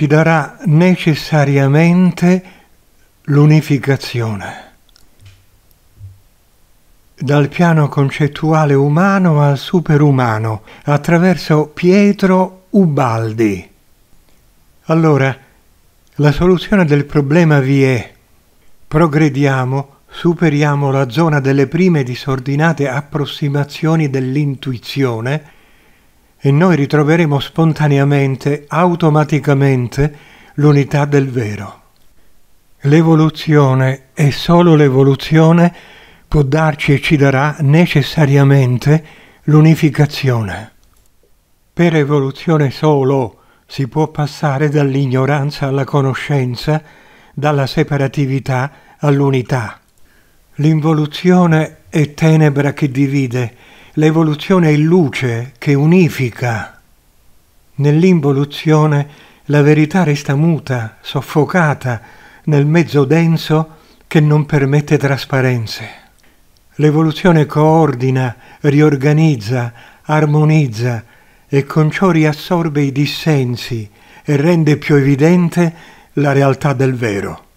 ci darà necessariamente l'unificazione. Dal piano concettuale umano al superumano, attraverso Pietro Ubaldi. Allora, la soluzione del problema vi è. Progrediamo, superiamo la zona delle prime disordinate approssimazioni dell'intuizione e noi ritroveremo spontaneamente, automaticamente, l'unità del vero. L'evoluzione e solo l'evoluzione può darci e ci darà necessariamente l'unificazione. Per evoluzione solo si può passare dall'ignoranza alla conoscenza, dalla separatività all'unità. L'involuzione è tenebra che divide, l'evoluzione è luce che unifica. Nell'involuzione la verità resta muta, soffocata nel mezzo denso che non permette trasparenze. L'evoluzione coordina, riorganizza, armonizza e con ciò riassorbe i dissensi e rende più evidente la realtà del vero.